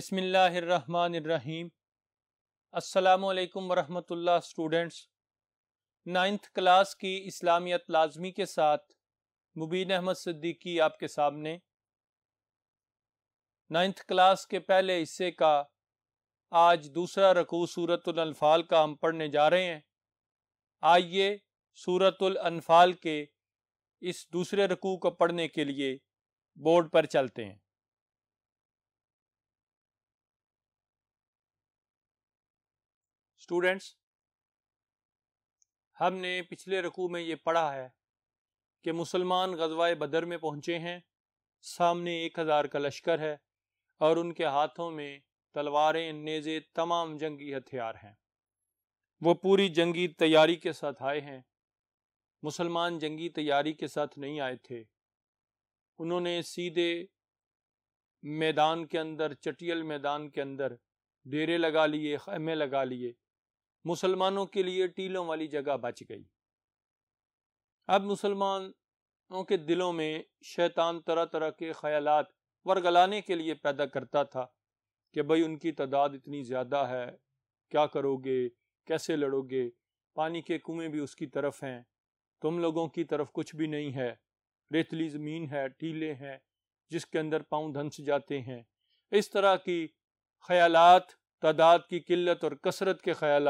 बिसमीम् अल्लाम वरहमतुल्ला students ninth class की इस्लामियत लाजमी के साथ मुबीन अहमद सिद्दीकी आपके सामने नाइन्थ क्लास के पहले हिस्से का आज दूसरा रकू सूरतफ़ाल का हम पढ़ने जा रहे हैं आइए सूरतुल्फाल के इस दूसरे रकू को पढ़ने के लिए बोर्ड पर चलते हैं स्टूडेंट्स हमने पिछले रकू में ये पढ़ा है कि मुसलमान गजवाए बदर में पहुँचे हैं सामने एक हज़ार का लश्कर है और उनके हाथों में तलवारें नेज़े तमाम जंगी हथियार हैं वो पूरी जंगी तैयारी के साथ आए हैं मुसलमान जंगी तैयारी के साथ नहीं आए थे उन्होंने सीधे मैदान के अंदर चटियल मैदान के अंदर डेरे लगा लिए खैमे लगा लिए मुसलमानों के लिए टीलों वाली जगह बच गई अब मुसलमानों के दिलों में शैतान तरह तरह के ख़्याल वरगलाने के लिए पैदा करता था कि भाई उनकी तादाद इतनी ज़्यादा है क्या करोगे कैसे लड़ोगे पानी के कुएँ भी उसकी तरफ हैं तुम लोगों की तरफ कुछ भी नहीं है रेतली ज़मीन है टीले हैं जिसके अंदर पाँव धंस जाते हैं इस तरह की ख्यालात तादाद की किल्लत और कसरत के ख्याल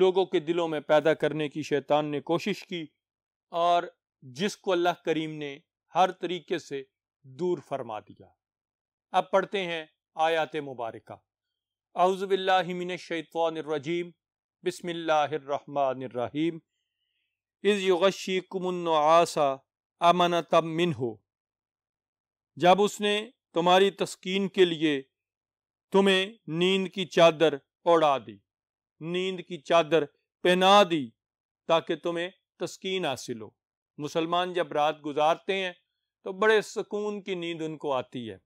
लोगों के दिलों में पैदा करने की शैतान ने कोशिश की और जिसको अल्लाह करीम ने हर तरीके से दूर फरमा दिया अब पढ़ते हैं आयात मुबारक शैतवानजीम बिसमिल्लाम इज़ युगशी आसा अमन तब मिन हो जब उसने तुम्हारी तस्किन के लिए तुम्हें नींद की चादर ओढ़ा दी नींद की चादर पहना दी ताकि तुम्हें तस्कीन हासिल हो मुसलमान जब रात गुजारते हैं तो बड़े सुकून की नींद उनको आती है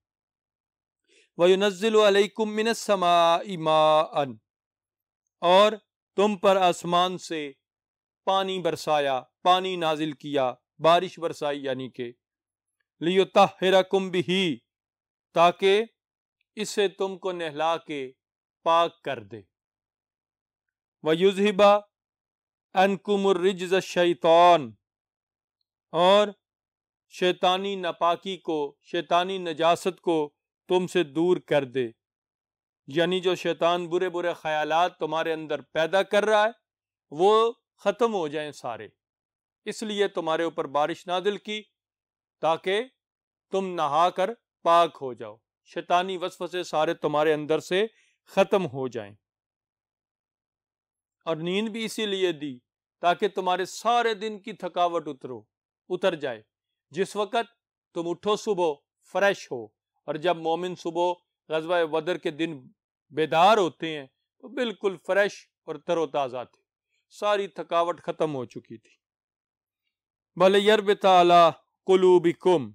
और तुम पर आसमान से पानी बरसाया पानी नाजिल किया बारिश बरसाई यानी के लियो ताहिरा कुम्ब ही ताकि इसे तुमको नहला के पाक कर दे वयुजहिबा अनकुमरिज शैतान और शैतानी नापाकी को शैतानी नजासत को तुमसे दूर कर दे यानी जो शैतान बुरे बुरे ख्यालात तुम्हारे अंदर पैदा कर रहा है वो ख़त्म हो जाए सारे इसलिए तुम्हारे ऊपर बारिश नादिल की ताकि तुम नहा कर पाक हो जाओ शैतानी वसफ से सारे तुम्हारे अंदर से ख़त्म हो जाएं और नींद भी इसीलिए दी ताकि तुम्हारे सारे दिन की थकावट उतरो उतर जाए जिस वक़्त तुम उठो सुबह फ्रेश हो और जब मोमिन सुबह गजवा वदर के दिन बेदार होते हैं तो बिल्कुल फ्रेश और तरोताज़ा थे सारी थकावट ख़त्म हो चुकी थी भले यरब तला कुलूबिकुम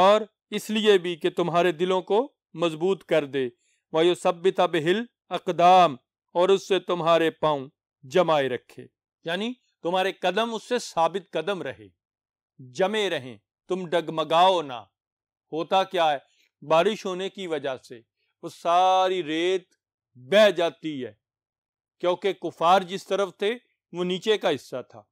और इसलिए भी कि तुम्हारे दिलों को मजबूत कर दे वायु सब्बिता बिहिल अकदाम और उससे तुम्हारे पाँव जमाए रखे यानी तुम्हारे कदम उससे साबित कदम रहे जमे रहें तुम डगमगाओ ना होता क्या है बारिश होने की वजह से वो सारी रेत बह जाती है क्योंकि कुफार जिस तरफ थे वो नीचे का हिस्सा था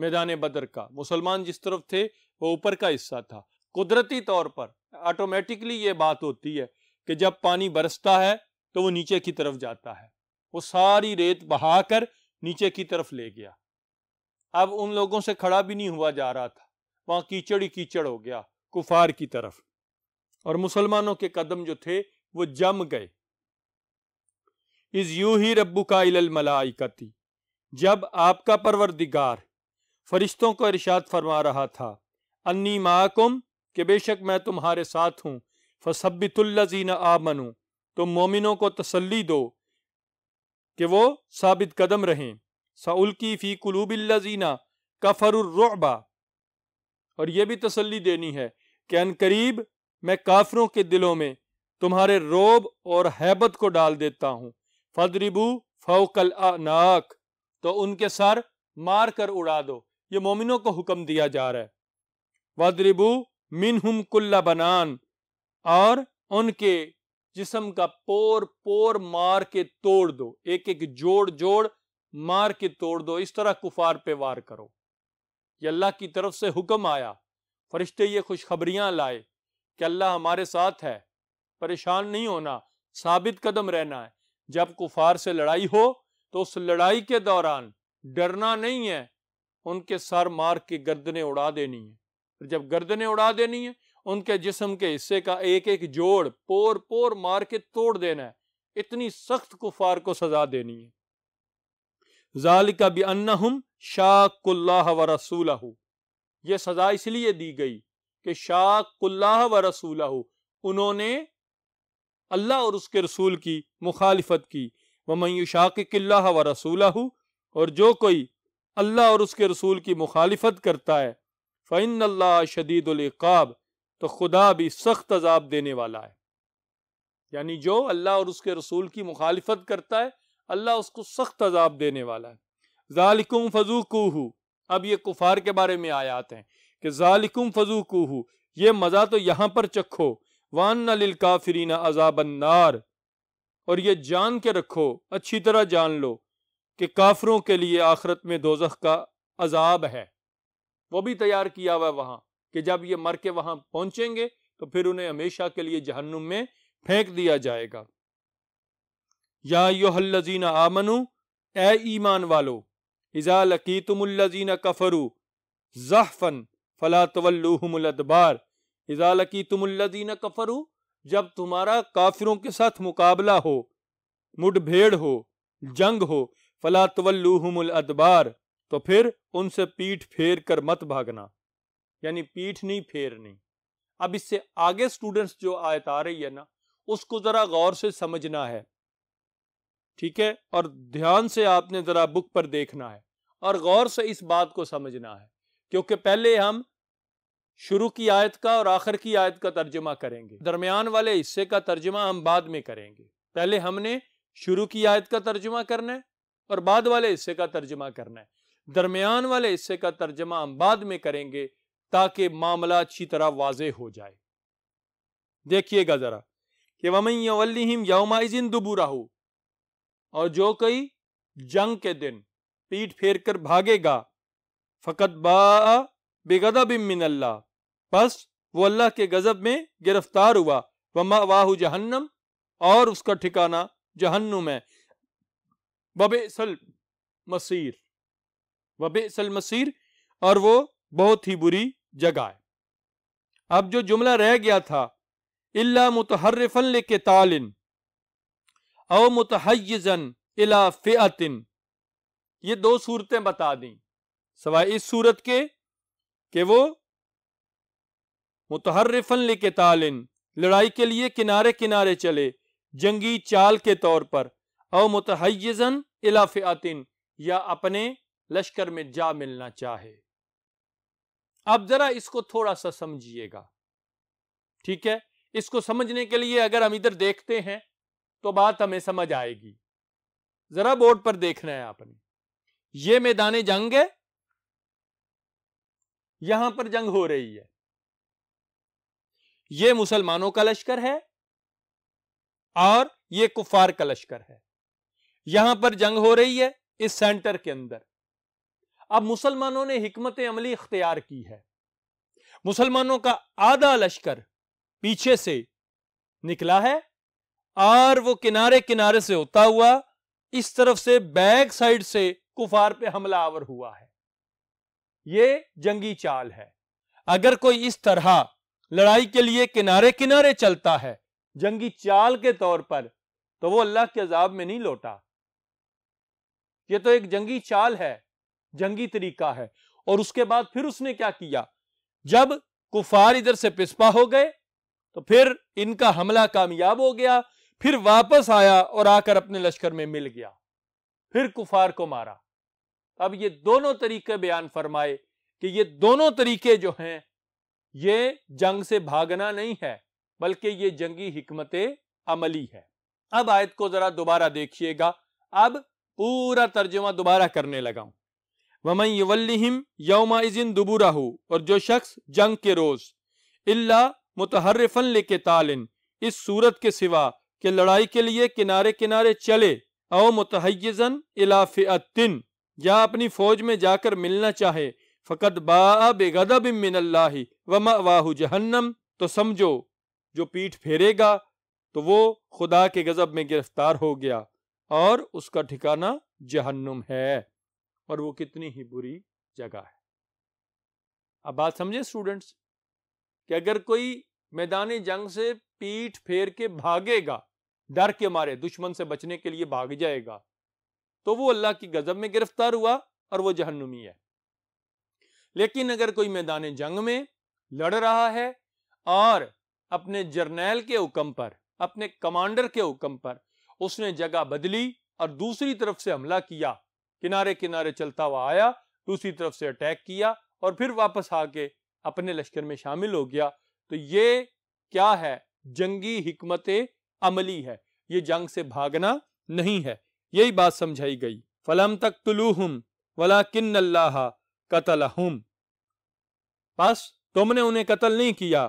मैदान बदर का मुसलमान जिस तरफ थे वो ऊपर का हिस्सा था कुदरती तौर पर ऑटोमेटिकली ये बात होती है कि जब पानी बरसता है तो वो नीचे की तरफ जाता है वो सारी रेत बहा कर नीचे की तरफ ले गया अब उन लोगों से खड़ा भी नहीं हुआ जा रहा था वहाँ कीचड़ ही कीचड़ हो गया कुफार की तरफ और मुसलमानों के कदम जो थे वो जम गए इज यू ही रब्बू का मलाइकती जब आपका परवरदिगार फरिश्तों को इरशाद फरमा रहा था अन्नी माकुम कि बेशक मैं तुम्हारे साथ हूँ आ मनू तुम मोमिनों को तसल्ली दो कि वो साबित कदम रहें साउल्की फ़ी कलूबिल्लजीना कफरुर्रबा और यह भी तसल्ली देनी है कि अन करीब मैं काफरों के दिलों में तुम्हारे रोब और हैबत को डाल देता हूँ फदरिबू फ़ौकल नाक तो उनके सर मार कर उड़ा दो ये मोमिनों को हुक्म दिया जा रहा है वदरिबू मिनहुम कुल्ला बनान और उनके जिसम का पोर पोर मार के तोड़ दो एक एक जोड़ जोड़ मार के तोड़ दो इस तरह कुफार पे वार करो ये अल्लाह की तरफ से हुक्म आया फरिश्ते ये खुशखबरियाँ लाए कि अल्लाह हमारे साथ है परेशान नहीं होना साबित कदम रहना है जब कुफार से लड़ाई हो तो उस लड़ाई के दौरान डरना नहीं है उनके सर मार के गर्दनें उड़ा देनी है फिर जब गर्दनें उड़ा देनी है उनके जिसम के हिस्से का एक एक जोड़ पोर पोर मार के तोड़ देना है इतनी सख्त कुफार को सजा देनी है जालिका भी हम शाह व रसूल ये सजा इसलिए दी गई कि शाह व रसूल उन्होंने अल्लाह और उसके रसूल की मुखालफत की व मयू शाह किल्ला व रसूल और जो कोई अल्लाह और उसके रसूल की मुखालफत करता है फ़ैन शदीदुल्क़ाब तो खुदा भी सख्त अजाब देने वाला है यानी जो अल्लाह और उसके रसूल की मुखालफत करता है अल्लाह उसको सख्त अजाब देने वाला है ज़ालिकुम फजूकूहू अब ये कुफार के बारे में आयात हैं कि ज़ालिकुम फजूकूहू ये मज़ा तो यहाँ पर चखो वान लिलकाफरीना अजाबन्नार और ये जान के रखो अच्छी तरह जान लो कि काफरों के लिए आखरत में दोजख का अजाब है वो भी तैयार किया हुआ वहां कि जब ये मर के वहां पहुंचेंगे तो फिर उन्हें हमेशा के लिए जहन्नुम में फेंक दिया जाएगा या योहल्लजीन आमनु ए ईमान वालो इजा लकीतुमल्लजीन कफरु जहफन फला तवल्लुहमुलदबार इजा लकीतुमल्लजीन कफरु जब तुम्हारा काफिरों के साथ मुकाबला हो मुठभेड़ हो जंग हो फला तवल्लुहमुलदबार तो फिर उनसे पीठ फेर कर मत भागना यानी पीठ नहीं फेरनी अब इससे आगे स्टूडेंट्स जो आयत आ रही है ना उसको ज़रा गौर से समझना है ठीक है और ध्यान से आपने ज़रा बुक पर देखना है और गौर से इस बात को समझना है क्योंकि पहले हम शुरू की आयत का और आखिर की आयत का तर्जमा करेंगे दरमियान वाले हिस्से का तर्जमा हम बाद में करेंगे पहले हमने शुरू की आयत का तर्जमा करना है और बाद वाले हिस्से का तर्जमा करना है दरमियान वाले हिस्से का तर्जमा हम बाद में करेंगे ताकि मामला अच्छी तरह वाज हो जाए देखिएगा ज़रा कि वमैम यौमाइजिन दुबूराहू और जो कई जंग के दिन पीठ फेर कर भागेगा फ़कत बा बेगदब मिनल्ला बस वो अल्लाह के गज़ब में गिरफ्तार हुआ वमा वाहू जहन्नम और उसका ठिकाना जहन्नुम है सल मसीर वबेसल मसीर और वो बहुत ही बुरी जगह है अब जो जुमला रह गया था इल्ला ले के तालिन औ मुतहजन इला फ़ियातिन ये दो सूरतें बता दी सवाए इस सूरत के कि वो ले के तालिन लड़ाई के लिए किनारे किनारे चले जंगी चाल के तौर पर औ मुतहजन इला फ़ियातिन या अपने लश्कर में जा मिलना चाहे अब जरा इसको थोड़ा सा समझिएगा ठीक है इसको समझने के लिए अगर हम इधर देखते हैं तो बात हमें समझ आएगी जरा बोर्ड पर देखना है आपने ये मैदान जंग है यहां पर जंग हो रही है ये मुसलमानों का लश्कर है और ये कुफार का लश्कर है यहां पर जंग हो रही है इस सेंटर के अंदर अब मुसलमानों ने हमत अमली इख्तियार की है मुसलमानों का आधा लश्कर पीछे से निकला है और वो किनारे किनारे से होता हुआ इस तरफ से बैक साइड से कुफार पे हमला आवर हुआ है ये जंगी चाल है अगर कोई इस तरह लड़ाई के लिए किनारे किनारे चलता है जंगी चाल के तौर पर तो वो अल्लाह के अजाब में नहीं लौटा ये तो एक जंगी चाल है जंगी तरीका है और उसके बाद फिर उसने क्या किया जब कुफार इधर से पिस्पा हो गए तो फिर इनका हमला कामयाब हो गया फिर वापस आया और आकर अपने लश्कर में मिल गया फिर कुफार को मारा अब ये दोनों तरीके बयान फरमाए कि ये दोनों तरीके जो हैं ये जंग से भागना नहीं है बल्कि ये जंगी हमत अमली है अब आयत को जरा दोबारा देखिएगा अब पूरा तर्जुमा दोबारा करने लगाऊं वमन युवल्लिम यौमा इजिन दुबुराहू और जो शख्स जंग के रोज इल्ला मुतहरफन लेके तालिन इस सूरत के सिवा के लड़ाई के लिए किनारे किनारे चले और मुतहजन इलाफ़िन या अपनी फौज में जाकर मिलना चाहे फ़कत बा वाह वमा जहन्नम तो समझो जो पीठ फेरेगा तो वो खुदा के गज़ब में गिरफ्तार हो गया और उसका ठिकाना जहन्नुम है और वो कितनी ही बुरी जगह है अब बात समझे स्टूडेंट्स कि अगर कोई मैदानी जंग से पीठ फेर के भागेगा डर के मारे दुश्मन से बचने के लिए भाग जाएगा तो वो अल्लाह की गजब में गिरफ्तार हुआ और वो जहन्नुमी है लेकिन अगर कोई मैदान जंग में लड़ रहा है और अपने जर्नैल के हुक्म पर अपने कमांडर के हुक्म पर उसने जगह बदली और दूसरी तरफ से हमला किया किनारे किनारे चलता हुआ आया दूसरी तरफ से अटैक किया और फिर वापस आके अपने लश्कर में शामिल हो गया तो ये क्या है जंगी हमत अमली है ये जंग से भागना नहीं है यही बात समझाई गई फलम तक तुलूहम वला किन्न अल्लाह बस तुमने उन्हें कत्ल नहीं किया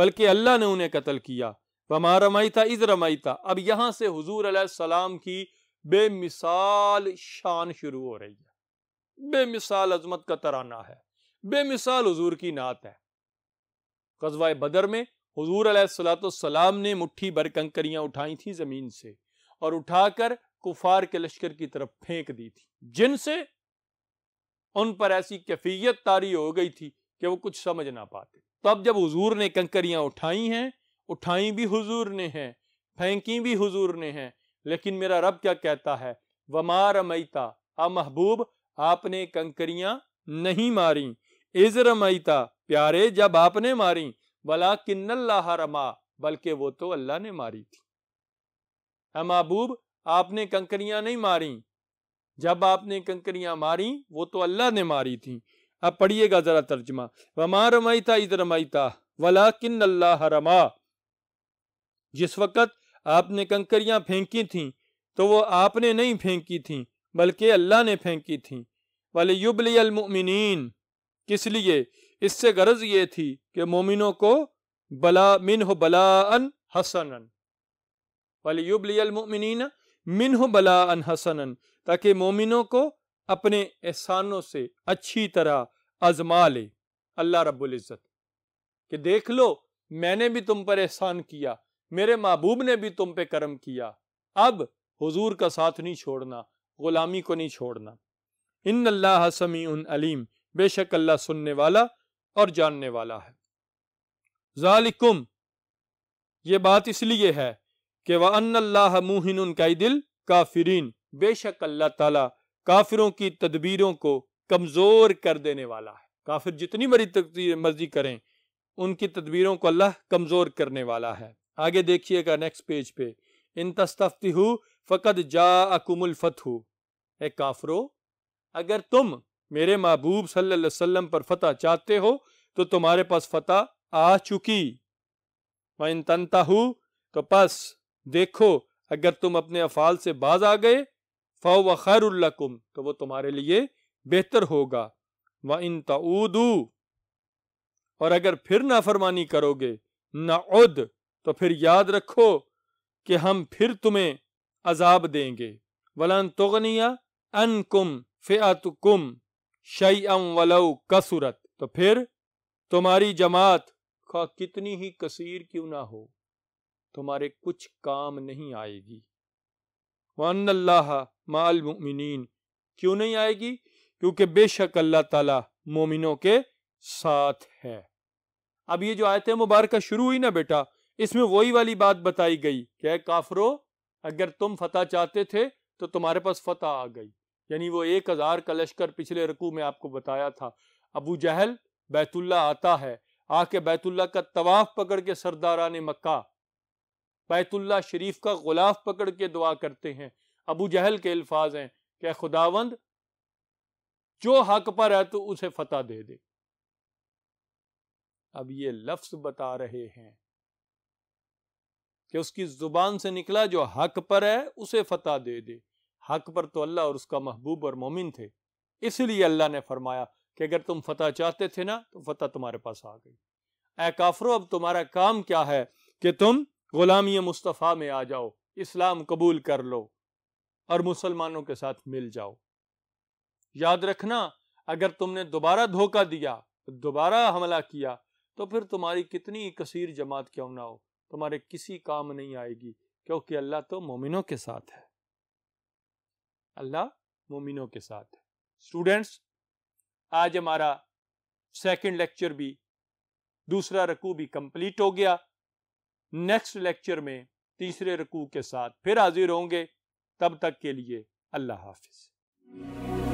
बल्कि अल्लाह ने उन्हें कत्ल किया वमा रमाई था इज रमाई था अब यहाँ से हजूर सलाम की बेमिसाल शान शुरू हो रही है बेमिसाल अजमत का तराना है बेमिसाल हजूर की नात है कस्बा बदर में हजूर सलाम ने मुट्ठी भर कंकरियां उठाई थी जमीन से और उठाकर कुफार के लश्कर की तरफ फेंक दी थी जिनसे उन पर ऐसी कैफियत तारी हो गई थी कि वो कुछ समझ ना पाते तो अब जब हुजूर ने कंकरियां उठाई हैं उठाई भी हुजूर ने हैं फेंकी भी हुजूर ने हैं लेकिन मेरा रब क्या कहता है वमा रमईता अ महबूब आपने कंकरियां नहीं मारी इज रमयता प्यारे जब आपने मारी वला किन्नल्लाह रमा बल्कि वो तो अल्लाह ने मारी थी महबूब आपने कंकरियां नहीं मारी जब आपने कंकरियां मारी वो तो अल्लाह ने मारी थी अब पढ़िएगा ज़रा तर्जमा वमा रमईता इज रमयता वला किन्नल्लाह रमा जिस वक़्त आपने कंकरियाँ फेंकी थीं तो वो आपने नहीं फेंकी थीं बल्कि अल्लाह ने फेंकी थीं वाले युबलमिन किस लिए इससे गरज ये थी कि मोमिनों को बला मिन हो बला अन हसनन वाले युबलमिन मिन हो बला अन हसनन ताकि मोमिनों को अपने एहसानों से अच्छी तरह आजमा ले अल्लाह रबुल्जत कि देख लो मैंने भी तुम पर एहसान किया मेरे महबूब ने भी तुम पे कर्म किया अब हुजूर का साथ नहीं छोड़ना गुलामी को नहीं छोड़ना इन अल्लाह समी उन अलीम बेशक अल्लाह सुनने वाला और जानने वाला है जालिकुम ये बात इसलिए है कि वह अल्लाह मुहिन दिल काफिरीन बेशक अल्लाह ताला काफिरों की तदबीरों को कमज़ोर कर देने वाला है काफिर जितनी बड़ी मर्जी करें उनकी तदबीरों को अल्लाह कमज़ोर करने वाला है आगे देखिएगा नेक्स्ट पेज पे इन तस्तफ्ती फ़कत जा अकुमुल फतहु ए काफरो अगर तुम मेरे महबूब सल्लल्लाहु पर फतह चाहते हो तो तुम्हारे पास फतह आ चुकी वन तनता हूँ तो बस देखो अगर तुम अपने अफाल से बाज आ गए फ़ौ व खैरकुम तो वो तुम्हारे लिए बेहतर होगा व इन तऊदू और अगर फिर नाफरमानी करोगे उद तो फिर याद रखो कि हम फिर तुम्हें अजाब देंगे वलन तुगनिया अन कुम फ़ियात कुम शई अम वलऊ कसूरत तो फिर तुम्हारी जमात खा कितनी ही कसीर क्यों ना हो तुम्हारे कुछ काम नहीं आएगी वनल्लाह मालमिन क्यों नहीं आएगी क्योंकि बेशक अल्लाह ताला मोमिनों के साथ है अब ये जो आयत मुबारक शुरू हुई ना बेटा इसमें वही वाली बात बताई गई क्या काफरो अगर तुम फतह चाहते थे तो तुम्हारे पास फतह आ गई यानी वो एक हज़ार का लश्कर पिछले रकू में आपको बताया था अबू जहल बैतुल्ला आता है आके बैतुल्ला का तवाफ पकड़ के सरदारा ने मक्का बैतुल्ला शरीफ का गुलाफ पकड़ के दुआ करते हैं अबू जहल के अल्फाज हैं क्या खुदावंद जो हक पर है तो उसे फतह दे दे अब ये लफ्ज बता रहे हैं कि उसकी ज़ुबान से निकला जो हक पर है उसे फतह दे दे हक पर तो अल्लाह और उसका महबूब और मोमिन थे इसलिए अल्लाह ने फरमाया कि अगर तुम फतह चाहते थे ना तो फतह तुम्हारे पास आ गई ए काफरो अब तुम्हारा काम क्या है कि तुम गुलामी मुस्तफ़ा में आ जाओ इस्लाम कबूल कर लो और मुसलमानों के साथ मिल जाओ याद रखना अगर तुमने दोबारा धोखा दिया दोबारा हमला किया तो फिर तुम्हारी कितनी कसीर जमात क्यों ना हो तुम्हारे किसी काम नहीं आएगी क्योंकि अल्लाह तो मोमिनों के साथ है अल्लाह मोमिनों के साथ है स्टूडेंट्स आज हमारा सेकंड लेक्चर भी दूसरा रकू भी कंप्लीट हो गया नेक्स्ट लेक्चर में तीसरे रकू के साथ फिर हाजिर होंगे तब तक के लिए अल्लाह हाफिज़